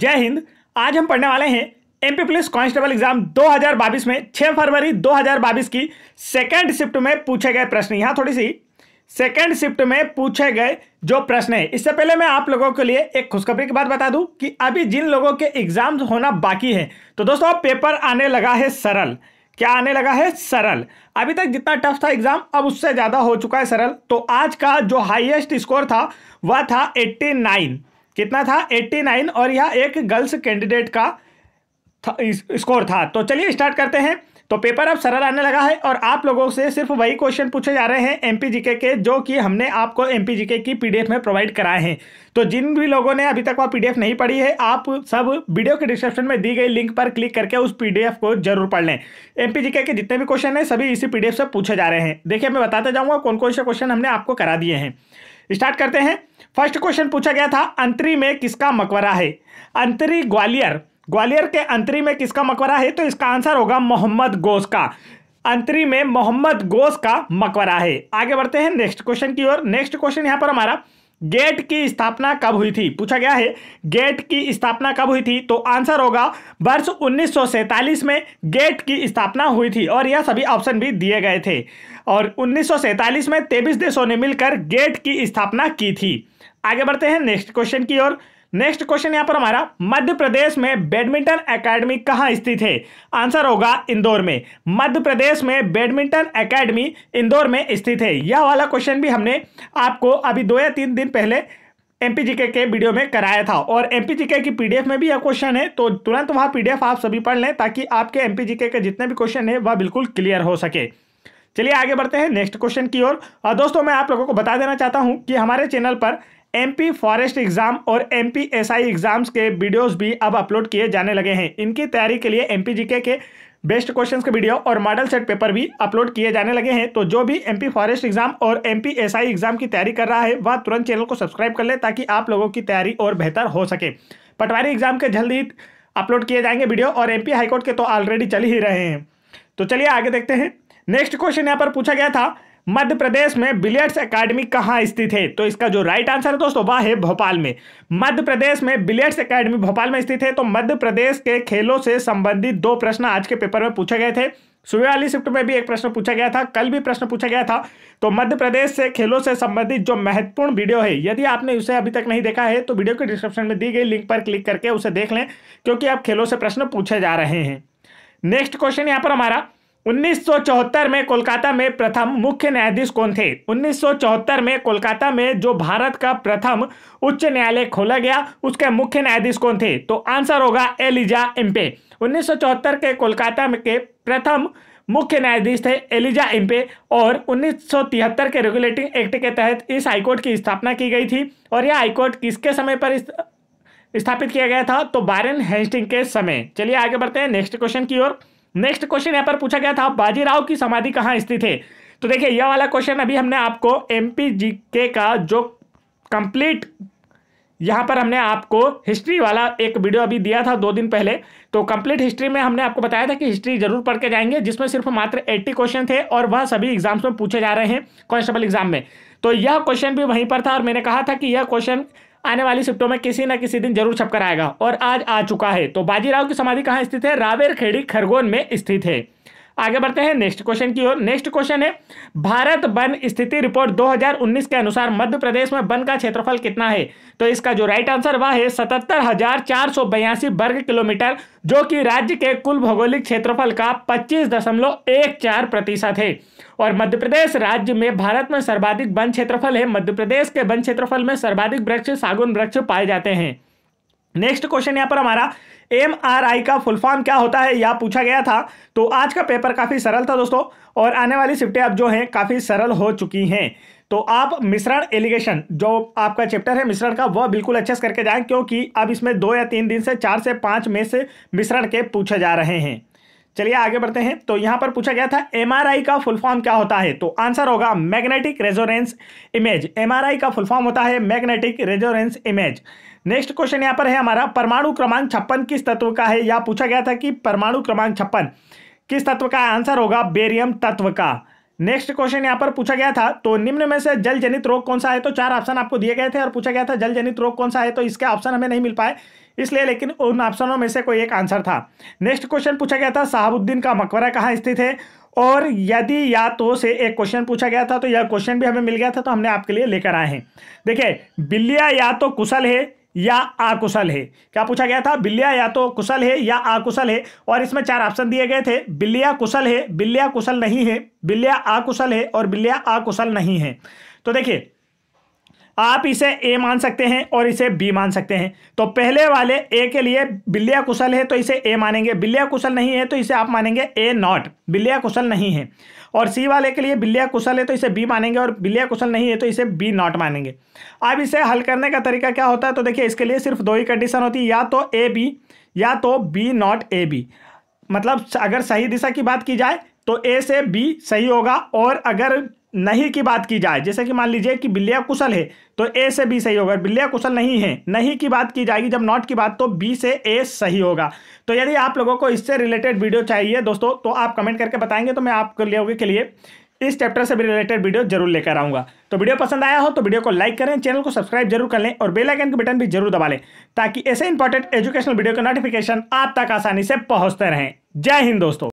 जय हिंद आज हम पढ़ने वाले हैं एमपी पुलिस कांस्टेबल एग्जाम 2022 में 6 फरवरी 2022 की सेकेंड शिफ्ट में पूछे गए प्रश्न यहाँ थोड़ी सी सेकेंड शिफ्ट में पूछे गए जो प्रश्न है इससे पहले मैं आप लोगों के लिए एक खुशखबरी की बात बता दूं कि अभी जिन लोगों के एग्जाम होना बाकी है तो दोस्तों पेपर आने लगा है सरल क्या आने लगा है सरल अभी तक जितना टफ था एग्जाम अब उससे ज़्यादा हो चुका है सरल तो आज का जो हाइएस्ट स्कोर था वह था नाइन कितना था 89 और यह एक गर्ल्स कैंडिडेट का था, इस, स्कोर था तो चलिए स्टार्ट करते हैं तो पेपर अब सरल आने लगा है और आप लोगों से सिर्फ वही क्वेश्चन पूछे जा रहे हैं एम एमपीजीके के जो कि हमने आपको एम जीके की पीडीएफ में प्रोवाइड कराए हैं तो जिन भी लोगों ने अभी तक वह पीडीएफ नहीं पढ़ी है आप सब वीडियो के डिस्क्रिप्शन में दी गई लिंक पर क्लिक करके उस पीडीएफ को जरूर पढ़ लें एम जीके के जितने भी क्वेश्चन हैं सभी इसी पी से पूछे जा रहे हैं देखिए मैं बताते जाऊँगा कौन कौन से क्वेश्चन हमने आपको करा दिए हैं स्टार्ट करते हैं फर्स्ट क्वेश्चन पूछा गया था अंतरी में किसका मकबरा है अंतरी ग्वालियर ग्वालियर के अंतरी में किसका मकबरा है तो इसका आंसर होगा मोहम्मद गोस का अंतरी में मोहम्मद गोस का मकबरा है आगे बढ़ते हैं नेक्स्ट क्वेश्चन की ओर नेक्स्ट क्वेश्चन यहाँ पर हमारा गेट की स्थापना कब हुई थी पूछा गया है गेट की स्थापना कब हुई थी तो आंसर होगा वर्ष उन्नीस में गेट की स्थापना हुई थी और यह सभी ऑप्शन भी दिए गए थे और उन्नीस में तेईस देशों ने मिलकर गेट की स्थापना की थी आगे बढ़ते हैं नेक्स्ट क्वेश्चन की ओर नेक्स्ट क्वेश्चन यहां पर हमारा मध्य प्रदेश में बैडमिंटन एकेडमी कहां स्थित है आंसर होगा इंदौर में मध्य प्रदेश में बैडमिंटन एकेडमी इंदौर में स्थित है यह वाला क्वेश्चन भी हमने आपको अभी दो या तीन दिन पहले एमपीजीके के वीडियो में कराया था और एमपीजीके की पीडीएफ में भी यह क्वेश्चन है तो तुरंत वहाँ पीडीएफ आप सभी पढ़ लें ताकि आपके एमपीजीके के जितने भी क्वेश्चन है वह बिल्कुल क्लियर हो सके चलिए आगे बढ़ते हैं नेक्स्ट क्वेश्चन की ओर और दोस्तों मैं आप लोगों को बता देना चाहता हूँ कि हमारे चैनल पर एमपी फॉरेस्ट एग्जाम और एस आई एग्जाम्स के वीडियोस भी अब अपलोड किए जाने लगे हैं इनकी तैयारी के लिए पी जी के बेस्ट क्वेश्चन के वीडियो और मॉडल सेट पेपर भी अपलोड किए जाने लगे हैं तो जो भी एमपी फॉरेस्ट एग्जाम और एस आई एग्जाम की तैयारी कर रहा है वह तुरंत चैनल को सब्सक्राइब कर ले ताकि आप लोगों की तैयारी और बेहतर हो सके पटवारी एग्जाम के जल्द ही अपलोड किए जाएंगे वीडियो और पी हाईकोर्ट के तो ऑलरेडी चल ही रहे हैं तो चलिए आगे देखते हैं नेक्स्ट क्वेश्चन यहाँ पर पूछा गया था मध्य प्रदेश में बिलियर्ड्स एकेडमी कहाँ स्थित है तो इसका जो राइट आंसर है दोस्तों वह है भोपाल में मध्य प्रदेश में बिलियर्ड्स एकेडमी भोपाल में स्थित है तो मध्य प्रदेश के खेलों से संबंधित दो प्रश्न आज के पेपर में पूछे गए थे सुबह वाली शिफ्ट में भी एक प्रश्न पूछा गया था कल भी प्रश्न पूछा गया था तो मध्य प्रदेश से खेलों से संबंधित जो महत्वपूर्ण वीडियो है यदि आपने उसे अभी तक नहीं देखा है तो वीडियो के डिस्क्रिप्शन में दी गई लिंक पर क्लिक करके उसे देख लें क्योंकि अब खेलों से प्रश्न पूछे जा रहे हैं नेक्स्ट क्वेश्चन यहाँ पर हमारा 1974 में कोलकाता में प्रथम मुख्य न्यायाधीश कौन थे 1974 में कोलकाता में जो भारत का प्रथम उच्च न्यायालय खोला गया उसके मुख्य न्यायाधीश कौन थे तो आंसर होगा एलिजा एम्पे 1974 के कोलकाता में के प्रथम मुख्य न्यायाधीश थे एलिजा एम्पे और 1973 के रेगुलेटिंग एक्ट के तहत इस हाईकोर्ट की स्थापना की गई थी और यह हाईकोर्ट किसके समय पर स्थापित किया गया था तो बारेन हेस्टिंग के समय चलिए आगे बढ़ते हैं नेक्स्ट क्वेश्चन की ओर नेक्स्ट क्वेश्चन यहाँ पर पूछा गया था बाजीराव की समाधि कहाँ स्थित है तो देखिए यह वाला क्वेश्चन अभी हमने आपको एम पी का जो कंप्लीट यहाँ पर हमने आपको हिस्ट्री वाला एक वीडियो अभी दिया था दो दिन पहले तो कंप्लीट हिस्ट्री में हमने आपको बताया था कि हिस्ट्री जरूर पढ़ के जाएंगे जिसमें सिर्फ मात्र 80 क्वेश्चन थे और वह सभी एग्जाम्स में पूछे जा रहे हैं कॉन्स्टेबल एग्जाम में तो यह क्वेश्चन भी वहीं पर था और मैंने कहा था कि यह क्वेश्चन आने वाली शिफ्टों में किसी न किसी दिन जरूर छपकर आएगा और आज आ चुका है तो बाजीराव की समाधि कहाँ स्थित है रावेर खेड़ी खरगोन में स्थित है आगे बढ़ते हैं नेक्स्ट क्वेश्चन की ओर नेक्स्ट क्वेश्चन है भारत वन स्थिति रिपोर्ट 2019 के अनुसार मध्य प्रदेश में वन का क्षेत्रफल कितना है तो इसका जो राइट आंसर वह है सतहत्तर हजार चार सौ बयासी वर्ग किलोमीटर जो कि राज्य के कुल भौगोलिक क्षेत्रफल का पच्चीस दशमलव एक चार प्रतिशत है और मध्य प्रदेश राज्य में भारत में सर्वाधिक वन क्षेत्रफल है मध्य प्रदेश के वन क्षेत्रफल में सर्वाधिक वृक्ष सागुन वृक्ष पाए जाते हैं नेक्स्ट क्वेश्चन यहाँ पर हमारा एम आर आई का फुल फॉर्म क्या होता है यह पूछा गया था तो आज का पेपर काफ़ी सरल था दोस्तों और आने वाली शिफ्टें अब जो हैं काफ़ी सरल हो चुकी हैं तो आप मिश्रण एलिगेशन जो आपका चैप्टर है मिश्रण का वह बिल्कुल अच्छे से करके जाएं क्योंकि अब इसमें दो या तीन दिन से चार से पांच में से मिश्रण के पूछे जा रहे हैं चलिए आगे बढ़ते हैं तो यहाँ पर पूछा गया था आई का फुल फॉर्म क्या होता है तो आंसर होगा मैग्नेटिक रेजोरेंस इमेज आई का फुल फॉर्म होता है magnetic resonance image next question यहाँ पर है हमारा परमाणु क्रमांक छप्पन किस तत्व का है यह पूछा गया था कि परमाणु क्रमांक छप्पन किस तत्व का आंसर होगा बेरियम तत्व का नेक्स्ट क्वेश्चन यहाँ पर पूछा गया था तो निम्न में से जल जनित रोग कौन सा है तो चार ऑप्शन आपको दिए गए थे और पूछा गया था जल जनित रोग कौन सा है तो इसके ऑप्शन हमें नहीं मिल पाए इसलिए लेकिन उन ऑप्शनों में से कोई एक आंसर था नेक्स्ट क्वेश्चन पूछा गया था साहबुद्दीन का मकबरा कहाँ स्थित है और यदि या तो से एक क्वेश्चन पूछा गया था तो यह क्वेश्चन भी हमें मिल गया था तो हमने आपके लिए लेकर आए हैं देखिए बिल्लिया या तो कुशल है या आकुशल है क्या पूछा गया था बिल्लिया या तो कुशल है या आकुशल है और इसमें चार ऑप्शन दिए गए थे बिल्लिया कुशल है बिल्लिया कुशल नहीं है बिल्लिया आकुशल है और बिल्लिया आकुशल नहीं है तो देखिए आप इसे ए मान सकते हैं और इसे बी मान सकते हैं तो पहले वाले ए के लिए बिल्लिया कुशल है तो इसे ए मानेंगे बिल्लिया कुशल नहीं है तो इसे आप मानेंगे ए नॉट बिल्लिया कुशल नहीं है और सी वाले के लिए बिल्लिया कुशल है तो इसे बी मानेंगे और बिल्लिया कुशल नहीं है तो इसे बी नॉट मानेंगे अब इसे हल करने का तरीका क्या होता है तो देखिए इसके लिए सिर्फ दो ही कंडीशन होती है या तो ए बी या तो बी नॉट ए बी मतलब अगर सही दिशा की बात की जाए तो ए से बी सही होगा और अगर नहीं की बात की जाए जैसे कि मान लीजिए कि बिल्लिया कुशल है तो ए से बी सही होगा बिल्लिया कुशल नहीं है नहीं की बात की जाएगी जब नॉट की बात तो बी से ए सही होगा तो यदि आप लोगों को इससे रिलेटेड वीडियो चाहिए दोस्तों तो आप कमेंट करके बताएंगे तो मैं आपके लिए के लिए इस चैप्टर से भी रिलेटेड वीडियो जरूर लेकर आऊंगा तो वीडियो पसंद आया हो तो वीडियो को लाइक करें चैनल को सब्सक्राइब जरूर कर लें और बेल आइकन बटन भी जरूर दबा लें ताकि ऐसे इंपॉर्टेंट एजुकेशनल वीडियो के नोटिफिकेशन आप तक आसानी से पहुंचते रहें जय हिंद दोस्तों